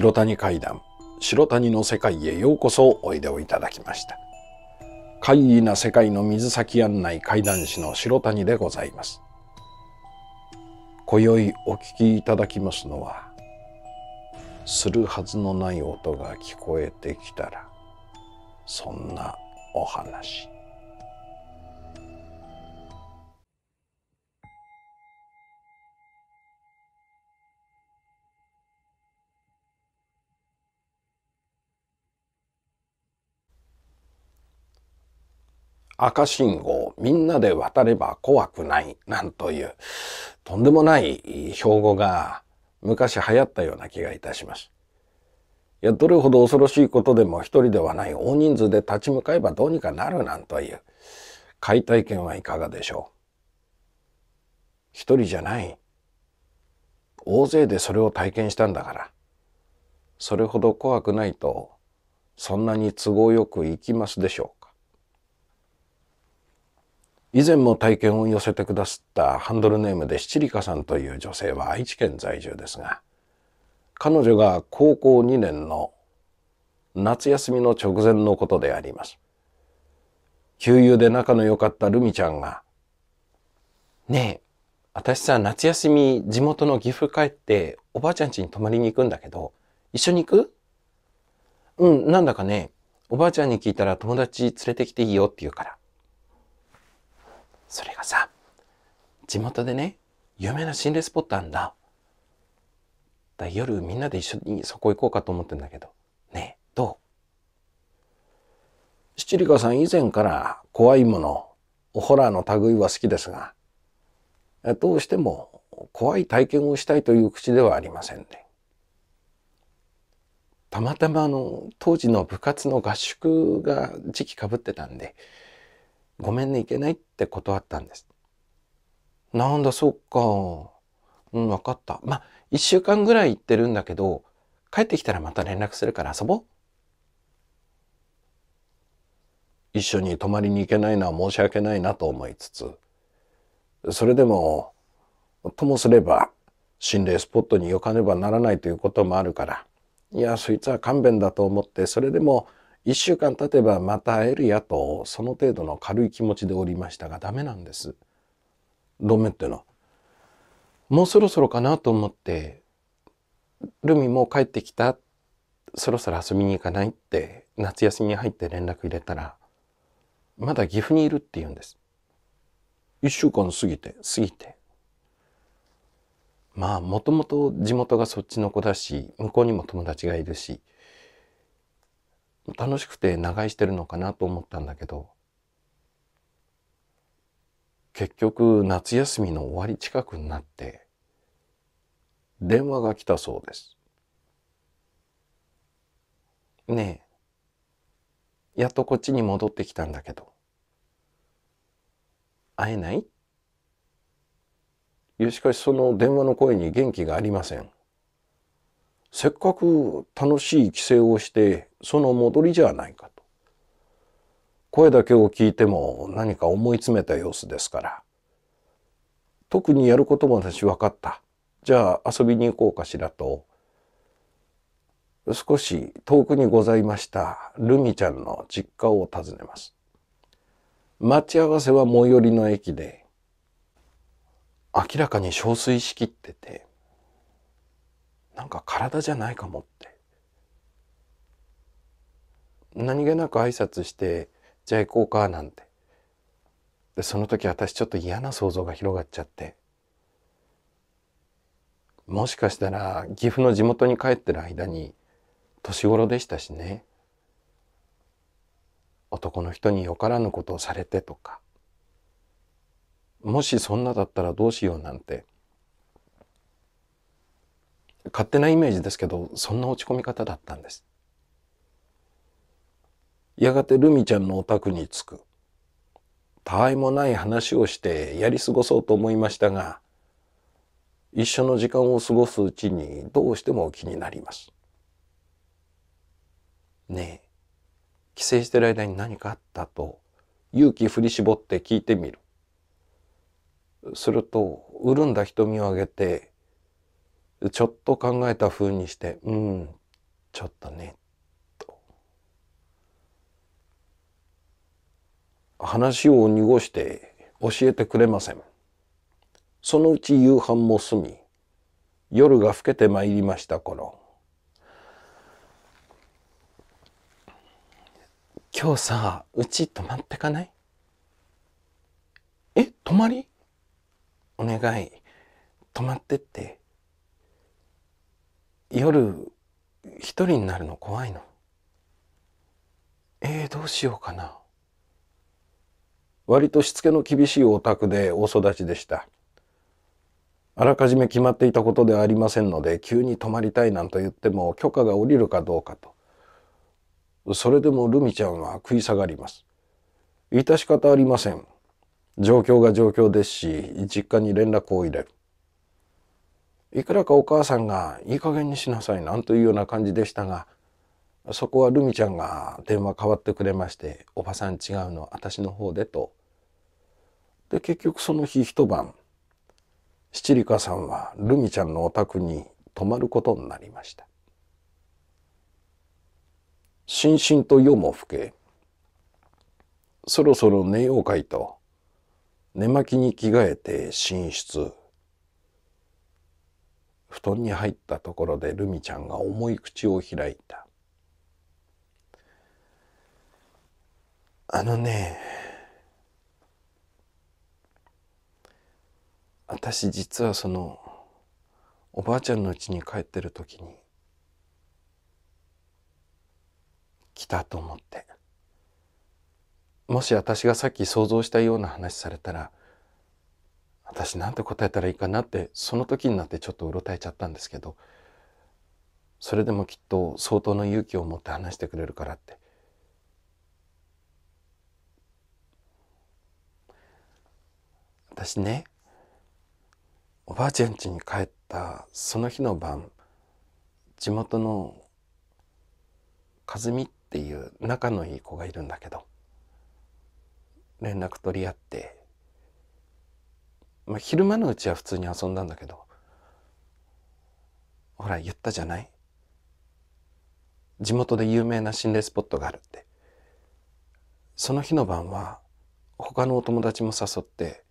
白谷階段白谷の世界へようこそおいでをいただきました怪異な世界の水先案内怪談師の白谷でございます今宵お聞きいただきますのはするはずのない音が聞こえてきたらそんなお話赤信号、みんなで渡れば怖くない、なんという、とんでもない標語が昔流行ったような気がいたします。いや、どれほど恐ろしいことでも一人ではない大人数で立ち向かえばどうにかなるなんという、解体験はいかがでしょう。一人じゃない。大勢でそれを体験したんだから、それほど怖くないと、そんなに都合よく行きますでしょう。以前も体験を寄せてくださったハンドルネームで七里香さんという女性は愛知県在住ですが彼女が高校2年の夏休みの直前のことであります。旧友で仲の良かったルミちゃんが、ねえ、私さ、夏休み地元の岐阜帰っておばあちゃん家に泊まりに行くんだけど、一緒に行くうん、なんだかね、おばあちゃんに聞いたら友達連れてきていいよって言うから。それがさ地元でね有名な心霊スポットあんだだ夜みんなで一緒にそこ行こうかと思ってんだけどねえどう七里香さん以前から怖いものホラーの類は好きですがどうしても怖い体験をしたいという口ではありませんね。たまたまあの当時の部活の合宿が時期かぶってたんでごめんね、いけないって断ったんです。なんだ、そっか。うん、わかった。まあ、一週間ぐらい行ってるんだけど、帰ってきたらまた連絡するから遊ぼう。一緒に泊まりに行けないのは申し訳ないなと思いつつ、それでも、ともすれば、心霊スポットに行かねばならないということもあるから、いや、そいつは勘弁だと思って、それでも1週間経てばまた会えるやとその程度の軽い気持ちでおりましたがダメなんですロメってのもうそろそろかなと思ってルミもう帰ってきたそろそろ遊びに行かないって夏休みに入って連絡入れたらまだ岐阜にいるって言うんです1週間過ぎて過ぎてまあもともと地元がそっちの子だし向こうにも友達がいるし楽しくて長居してるのかなと思ったんだけど、結局夏休みの終わり近くになって、電話が来たそうです。ねえ、やっとこっちに戻ってきたんだけど、会えないいや、しかしその電話の声に元気がありません。せっかく楽しい帰省をしてその戻りじゃないかと。声だけを聞いても何か思い詰めた様子ですから。特にやることも私分かった。じゃあ遊びに行こうかしらと。少し遠くにございましたルミちゃんの実家を訪ねます。待ち合わせは最寄りの駅で、明らかに憔悴しきってて、なんか体じゃないかもって。何気なく挨拶してじゃあ行こうかなんてでその時私ちょっと嫌な想像が広がっちゃってもしかしたら岐阜の地元に帰ってる間に年頃でしたしね男の人によからぬことをされてとかもしそんなだったらどうしようなんて勝手なイメージですけどそんな落ち込み方だったんです。やがてルミちゃんのお宅に着く。たわいもない話をしてやり過ごそうと思いましたが、一緒の時間を過ごすうちにどうしても気になります。ねえ、帰省してる間に何かあったと勇気振り絞って聞いてみる。すると、潤んだ瞳を上げて、ちょっと考えた風にして、うん、ちょっとね、話を濁して教えてくれません。そのうち夕飯も済み、夜が更けてまいりました頃、今日さ、うち泊まってかないえ、泊まりお願い、泊まってって。夜、一人になるの怖いの。えー、どうしようかな。割としつけの厳しいお宅でお育ちでした。あらかじめ決まっていたことではありませんので急に泊まりたいなんと言っても許可が下りるかどうかとそれでもルミちゃんは食い下がります致し方ありません状況が状況ですし実家に連絡を入れるいくらかお母さんがいい加減にしなさいなんというような感じでしたがそこはルミちゃんが電話代わってくれまして「おばさん違うの私の方で」と。で結局その日一晩七里香さんはルミちゃんのお宅に泊まることになりました。しんしんと夜も更けそろそろ寝ようかいと寝巻きに着替えて寝室布団に入ったところでルミちゃんが重い口を開いた。あのね私実はそのおばあちゃんの家に帰ってる時に来たと思ってもし私がさっき想像したような話されたら私なんて答えたらいいかなってその時になってちょっとうろたえちゃったんですけどそれでもきっと相当の勇気を持って話してくれるからって私ねおばあちゃん家に帰ったその日の晩地元の和美っていう仲のいい子がいるんだけど連絡取り合って、まあ、昼間のうちは普通に遊んだんだけどほら言ったじゃない地元で有名な心霊スポットがあるってその日の晩は他のお友達も誘って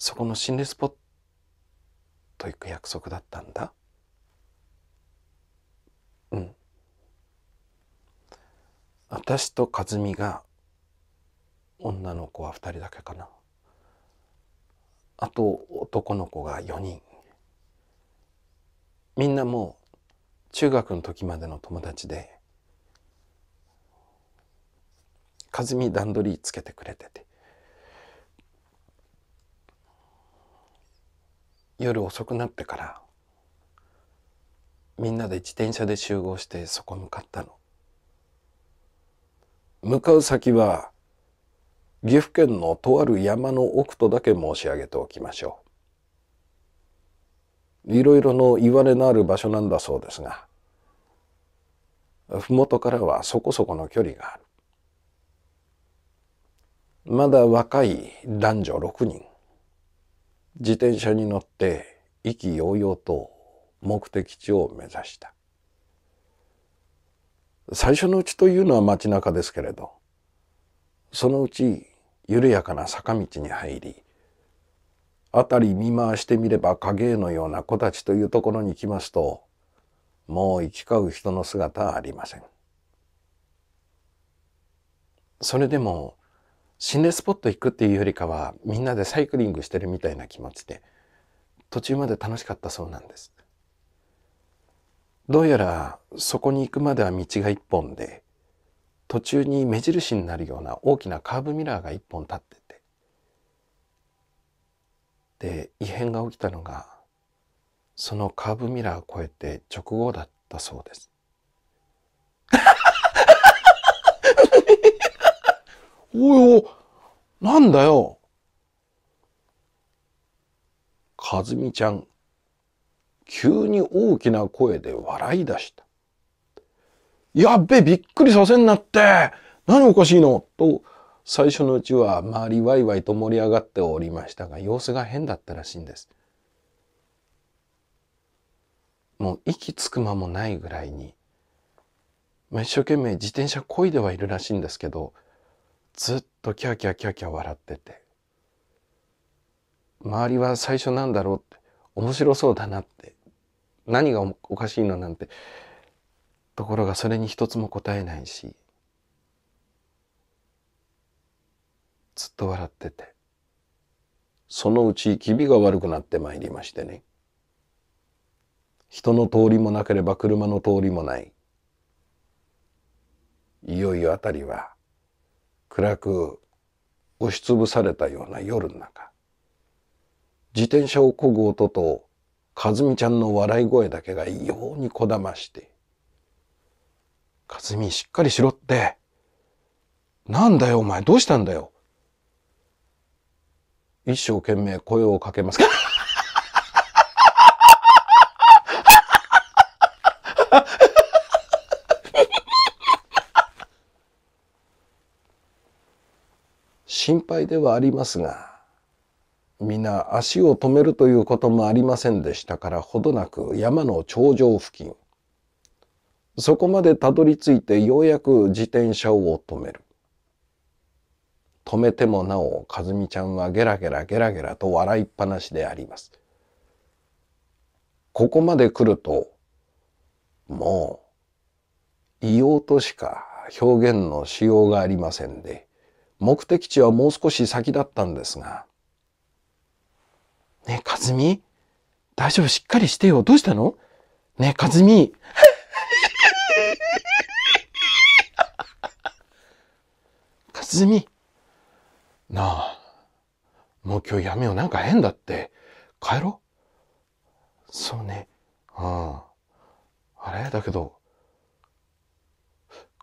そこの心霊スポット行く約束だったんだうん私と和美が女の子は2人だけかなあと男の子が4人みんなもう中学の時までの友達で和美段取りつけてくれてて夜遅くなってからみんなで自転車で集合してそこ向かったの向かう先は岐阜県のとある山の奥とだけ申し上げておきましょういろいろの言われのある場所なんだそうですが麓からはそこそこの距離があるまだ若い男女6人自転車に乗って意気揚々と目的地を目指した最初のうちというのは街中ですけれどそのうち緩やかな坂道に入り辺り見回してみれば影絵のような子たちというところに来ますともう行き交う人の姿はありませんそれでも心霊スポット行くっていうよりかはみんなでサイクリングしてるみたいな気持ちで途中まで楽しかったそうなんです。どうやらそこに行くまでは道が一本で途中に目印になるような大きなカーブミラーが一本立ってで異変が起きたのがそのカーブミラーを越えて直後だったそうですんだよかずみちゃん、急に大きな声で笑い出した。やっべ、びっくりさせんなって何おかしいのと、最初のうちは周りワイワイと盛り上がっておりましたが、様子が変だったらしいんです。もう息つく間もないぐらいに、まあ、一生懸命自転車こいではいるらしいんですけど、ずっとキャーキャーキャーキャー笑ってて周りは最初なんだろうって面白そうだなって何がおかしいのなんてところがそれに一つも答えないしずっと笑っててそのうち気味が悪くなってまいりましてね人の通りもなければ車の通りもないいよいよあたりは暗く押しつぶされたような夜の中自転車をこぐ音と和美ちゃんの笑い声だけが異様にこだまして「和美しっかりしろってなんだよお前どうしたんだよ」一生懸命声をかけます。心配ではありますが、皆足を止めるということもありませんでしたからほどなく山の頂上付近、そこまでたどり着いてようやく自転車を止める。止めてもなお、かずみちゃんはゲラゲラゲラゲラと笑いっぱなしであります。ここまで来ると、もう、言おうとしか表現のしようがありませんで、目的地はもう少し先だったんですが。ねえ、かずみ大丈夫しっかりしてよ。どうしたのねえ、かずみ。かずみ。なあ、もう今日やめよう。なんか変だって。帰ろうそうね。うん。あれだけど、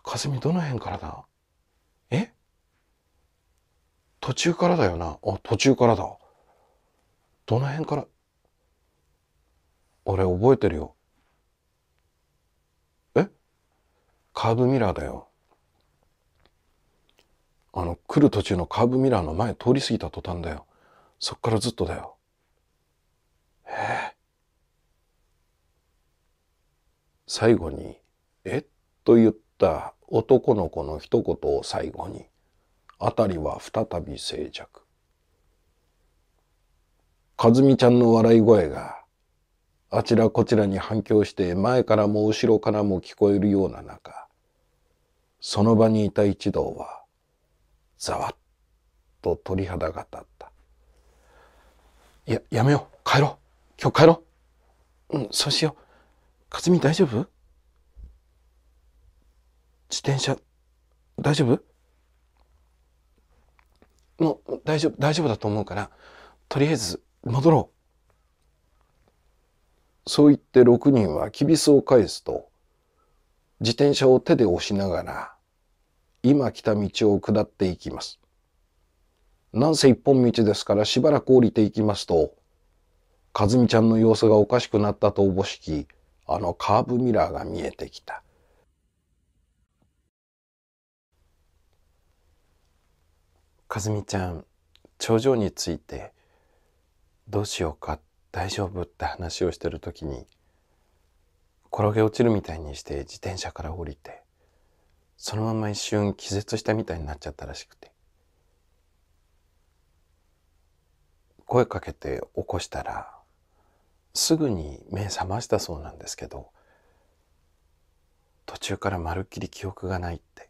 かずみどの辺からだ途中からだよな。あ、途中からだ。どの辺から俺覚えてるよ。えカーブミラーだよ。あの、来る途中のカーブミラーの前通り過ぎた途端だよ。そっからずっとだよ。ええ。最後に、えっと言った男の子の一言を最後に。辺りは再び静寂。かずみちゃんの笑い声が、あちらこちらに反響して前からも後ろからも聞こえるような中、その場にいた一同は、ざわっと鳥肌が立った。や、やめよう。帰ろう。今日帰ろう。うん、そうしよう。かずみ大丈夫自転車、大丈夫もう大丈夫、大丈夫だと思うから、とりあえず戻ろう。そう言って6人はきびすを返すと、自転車を手で押しながら、今来た道を下っていきます。なんせ一本道ですからしばらく降りていきますと、和美ちゃんの様子がおかしくなったとおぼしき、あのカーブミラーが見えてきた。かずみちゃん頂上についてどうしようか大丈夫って話をしてる時に転げ落ちるみたいにして自転車から降りてそのまま一瞬気絶したみたいになっちゃったらしくて声かけて起こしたらすぐに目覚ましたそうなんですけど途中からまるっきり記憶がないって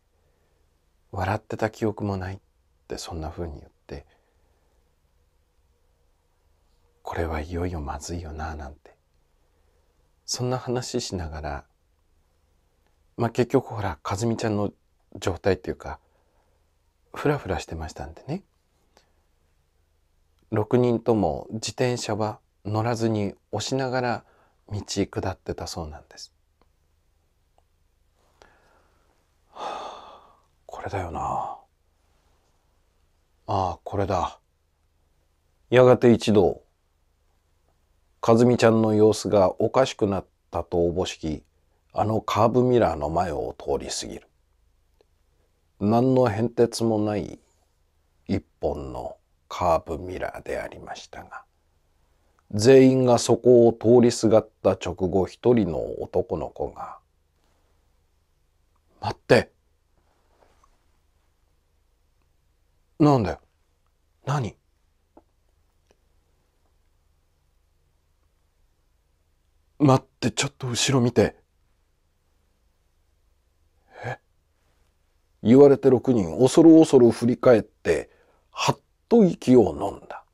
笑ってた記憶もないってってそんな風に言ってこれはいよいよまずいよななんてそんな話しながらまあ結局ほら和美ちゃんの状態っていうかふらふらしてましたんでね6人とも自転車は乗らずに押しながら道下ってたそうなんです。はあ、これだよなああ、これだ。やがて一同、かずみちゃんの様子がおかしくなったとおぼしき、あのカーブミラーの前を通り過ぎる。何の変哲もない一本のカーブミラーでありましたが、全員がそこを通りすがった直後一人の男の子が、待ってなんだよ何待ってちょっと後ろ見てえ言われて6人恐る恐る振り返ってはっと息を飲んだ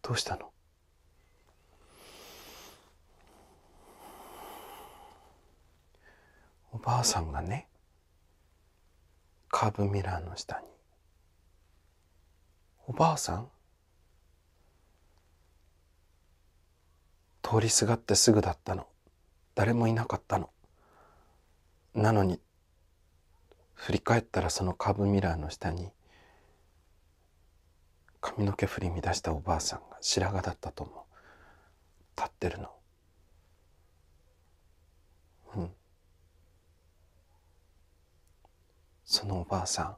どうしたのおばあさんがねカーブミラーの下におばあさん通りすがってすぐだったの誰もいなかったのなのに振り返ったらそのカーブミラーの下に髪の毛振り乱したおばあさんが白髪だったと思う立ってるのそのおばあさん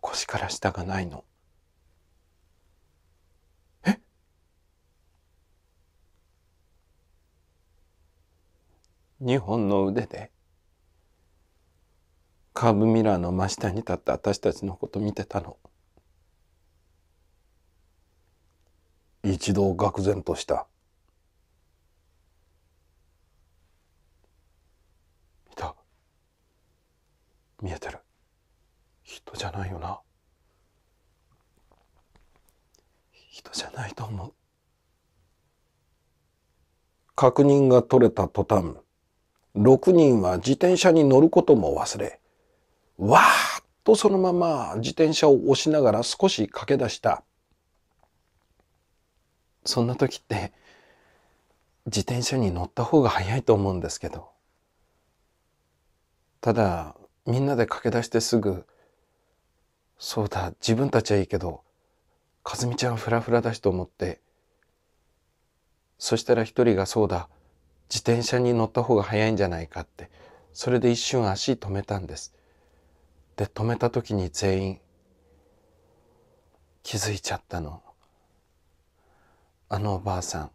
腰から下がないの。え2本の腕でカーブミラーの真下に立って私たちのこと見てたの。一度愕然とした。見えてる人じゃないよな人じゃないと思う確認が取れた途端6人は自転車に乗ることも忘れわーっとそのまま自転車を押しながら少し駆け出したそんな時って自転車に乗った方が早いと思うんですけどただみんなで駆け出してすぐ、そうだ、自分たちはいいけど、かずみちゃんフラフラだしと思って、そしたら一人がそうだ、自転車に乗った方が早いんじゃないかって、それで一瞬足止めたんです。で、止めた時に全員気づいちゃったの。あのおばあさん、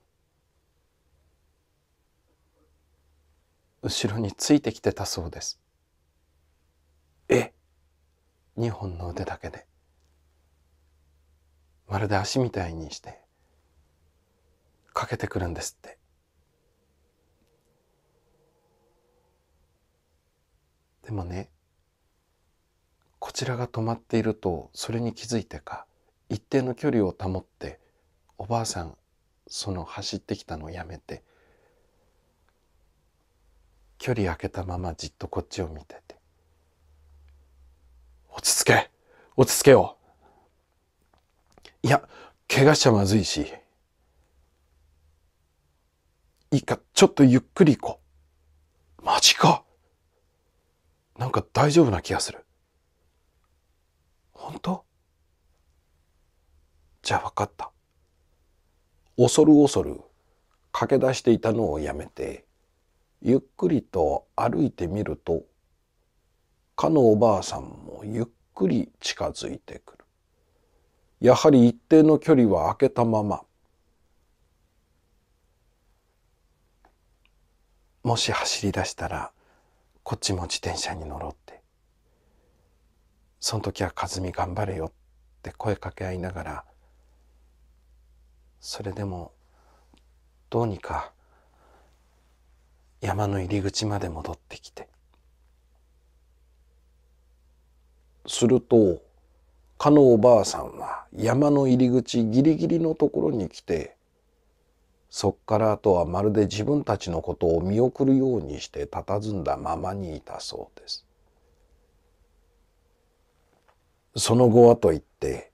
後ろについてきてたそうです。え2本の腕だけでまるで足みたいにしてかけてくるんですってでもねこちらが止まっているとそれに気づいてか一定の距離を保っておばあさんその走ってきたのをやめて距離開けたままじっとこっちを見て落ち着け。落ち着けよ。いや、怪我しちゃまずいし。いいか、ちょっとゆっくり行こう。マジか。なんか大丈夫な気がする。本当じゃあ分かった。恐る恐る駆け出していたのをやめて、ゆっくりと歩いてみるとかのおばあさんもゆっくり近づいてくる。やはり一定の距離は空けたまま。もし走り出したら、こっちも自転車に乗ろうって。その時は和美頑張れよって声かけ合いながら、それでも、どうにか山の入り口まで戻ってきてすると、かのおばあさんは山の入り口ギリギリのところに来て、そっからあとはまるで自分たちのことを見送るようにして佇んだままにいたそうです。その後はといって、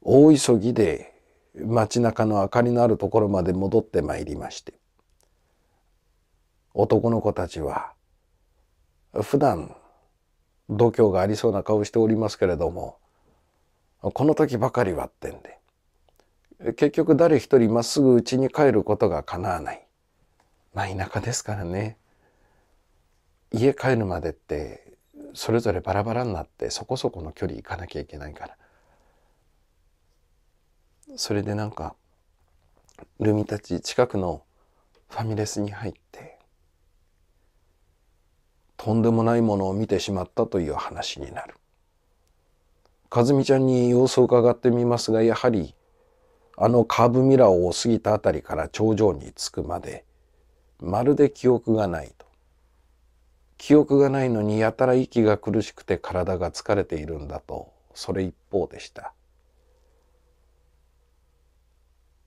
大急ぎで街中の明かりのあるところまで戻ってまいりまして、男の子たちは、普段度胸がありそうな顔しておりますけれどもこの時ばかりはってんで結局誰一人まっすぐ家に帰ることがかなわないまあ田舎ですからね家帰るまでってそれぞれバラバラになってそこそこの距離行かなきゃいけないからそれでなんかルミたち近くのファミレスに入ってとんでもないものを見てしまったという話になる。かずみちゃんに様子を伺ってみますがやはりあのカーブミラーを過ぎたあたりから頂上に着くまでまるで記憶がないと。記憶がないのにやたら息が苦しくて体が疲れているんだとそれ一方でした。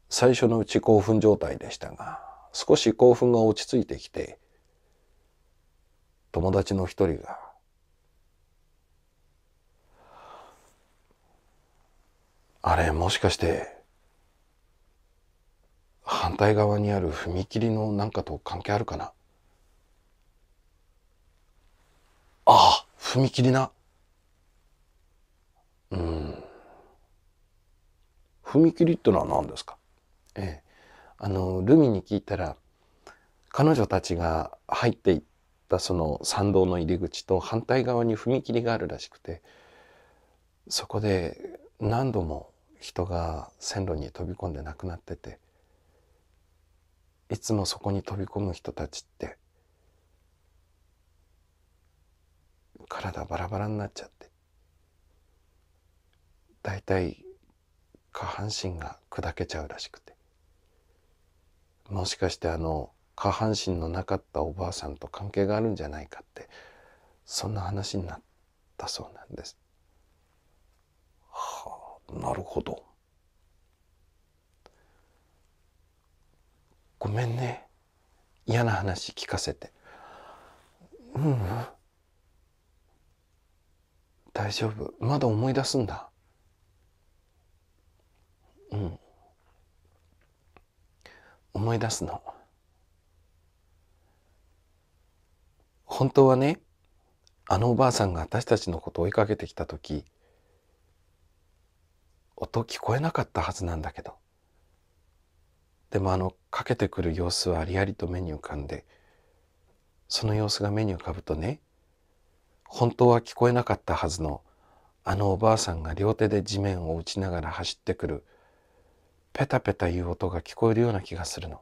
最初のうち興奮状態でしたが少し興奮が落ち着いてきて友達の一人が、あれもしかして、反対側にある踏切のなんかと関係あるかなああ、踏切な。うん。踏切ってのは何ですかええ。あの、ルミに聞いたら、彼女たちが入っていっったその参道の入り口と反対側に踏切があるらしくてそこで何度も人が線路に飛び込んで亡くなってていつもそこに飛び込む人たちって体バラバラになっちゃって大体下半身が砕けちゃうらしくてもしかしてあの下半身のなかったおばあさんと関係があるんじゃないかってそんな話になったそうなんです。はあなるほど。ごめんね嫌な話聞かせて。うん、うん、大丈夫まだ思い出すんだ。うん思い出すの。本当はねあのおばあさんが私たちのことを追いかけてきた時音聞こえなかったはずなんだけどでもあのかけてくる様子はありありと目に浮かんでその様子が目に浮かぶとね本当は聞こえなかったはずのあのおばあさんが両手で地面を打ちながら走ってくるペタペタいう音が聞こえるような気がするの。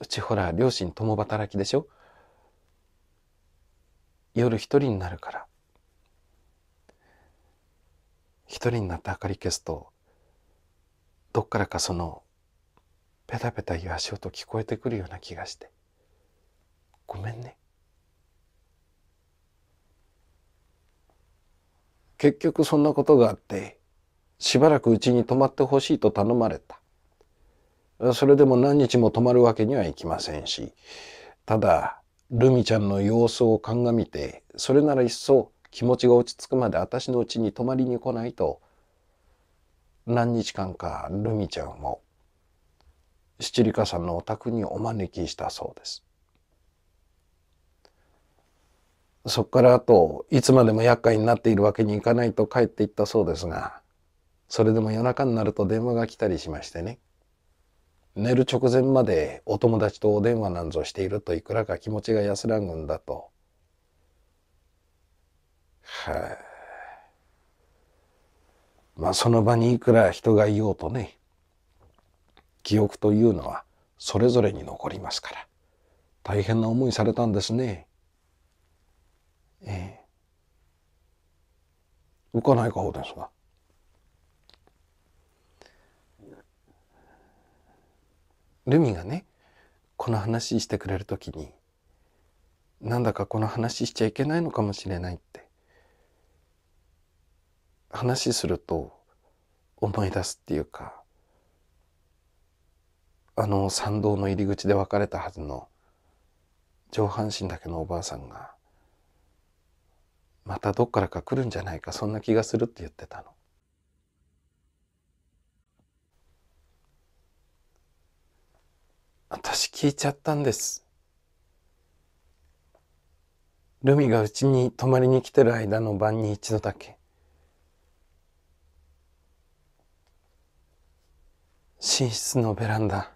うちほら両親共働きでしょ夜一人になるから一人になって明かり消すとどっからかそのペタペタいう足音聞こえてくるような気がしてごめんね結局そんなことがあってしばらくうちに泊まってほしいと頼まれたそれでも何日も泊まるわけにはいきませんしただルミちゃんの様子を鑑みて、それならいっそ気持ちが落ち着くまで私のうちに泊まりに来ないと、何日間かルミちゃんを七里香さんのお宅にお招きしたそうです。そこからあと、いつまでも厄介になっているわけにいかないと帰っていったそうですが、それでも夜中になると電話が来たりしましてね。寝る直前までお友達とお電話なんぞしているといくらか気持ちが安らぐんだと。はい、あ、まあその場にいくら人がいようとね、記憶というのはそれぞれに残りますから、大変な思いされたんですね。ええ。浮かない顔ですが。ルミがねこの話してくれる時になんだかこの話しちゃいけないのかもしれないって話すると思い出すっていうかあの参道の入り口で別れたはずの上半身だけのおばあさんがまたどっからか来るんじゃないかそんな気がするって言ってたの。私聞いちゃったんです。ルミがうちに泊まりに来てる間の晩に一度だけ。寝室のベランダ、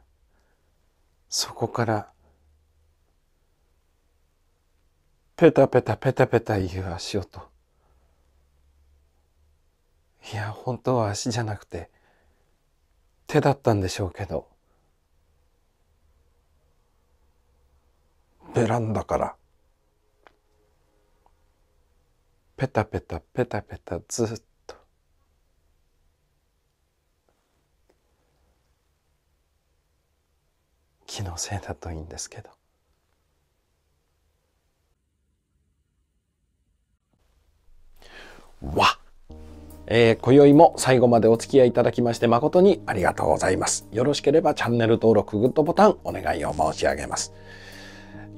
そこから、ペタペタペタペタ言う足音。いや、本当は足じゃなくて、手だったんでしょうけど、ベランダからペタペタペタペタずっと気のせいだといいんですけどわえー、今宵も最後までお付き合いいただきまして誠にありがとうございます。よろしければチャンネル登録、グッドボタンお願いを申し上げます。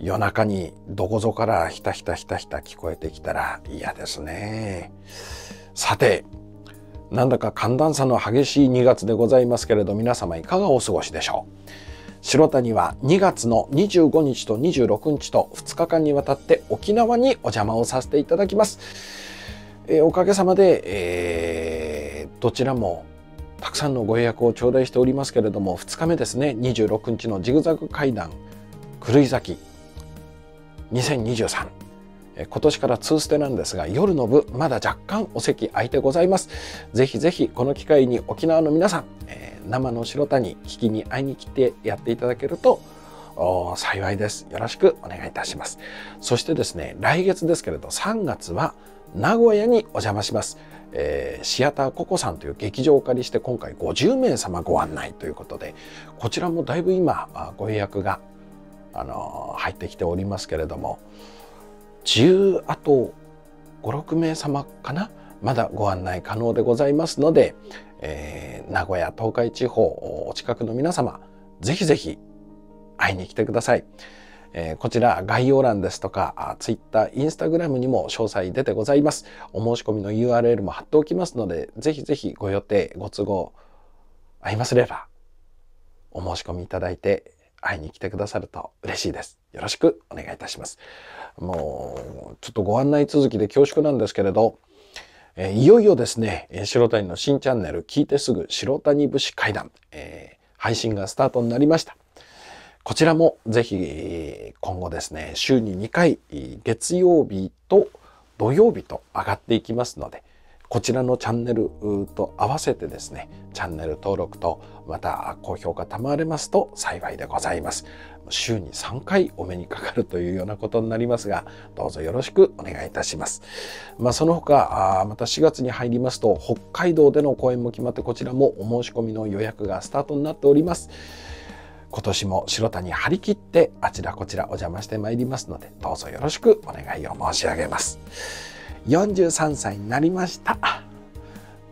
夜中にどこぞからひたひたひたひた聞こえてきたら嫌ですね。さて、なんだか寒暖差の激しい2月でございますけれど皆様いかがお過ごしでしょう白谷は2月の25日と26日と2日間にわたって沖縄にお邪魔をさせていただきます。えー、おかげさまで、えー、どちらもたくさんのご予約を頂戴しておりますけれども2日目ですね26日のジグザグ階段狂い咲き2023今年から通ステなんですが夜の部まだ若干お席空いてございますぜひぜひこの機会に沖縄の皆さん、えー、生の白谷聞きに会いに来てやっていただけると幸いですよろしくお願いいたしますそしてですね来月ですけれど3月は名古屋にお邪魔します、えー、シアターココさんという劇場をお借りして今回50名様ご案内ということでこちらもだいぶ今ご予約があの入ってきておりますけれども10あと56名様かなまだご案内可能でございますので、えー、名古屋東海地方お近くの皆様ぜひぜひ会いに来てください。えー、こちら概要欄ですとか、Twitter、Instagram にも詳細出てございます。お申し込みの URL も貼っておきますので、ぜひぜひご予定、ご都合、合いますれば、お申し込みいただいて、会いに来てくださると嬉しいです。よろしくお願いいたします。もう、ちょっとご案内続きで恐縮なんですけれど、えー、いよいよですね、白谷の新チャンネル、聞いてすぐ白谷武士会談、えー、配信がスタートになりました。こちらもぜひ今後ですね、週に2回、月曜日と土曜日と上がっていきますので、こちらのチャンネルと合わせてですね、チャンネル登録と、また高評価賜れますと幸いでございます。週に3回お目にかかるというようなことになりますが、どうぞよろしくお願いいたします。まあ、その他、また4月に入りますと、北海道での公演も決まって、こちらもお申し込みの予約がスタートになっております。今年も白谷張り切ってあちらこちらお邪魔してまいりますのでどうぞよろしくお願いを申し上げます。43歳になりました。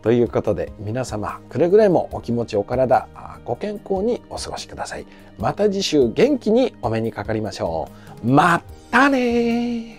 ということで皆様くれぐれもお気持ちお体ご健康にお過ごしください。また次週元気にお目にかかりましょう。またね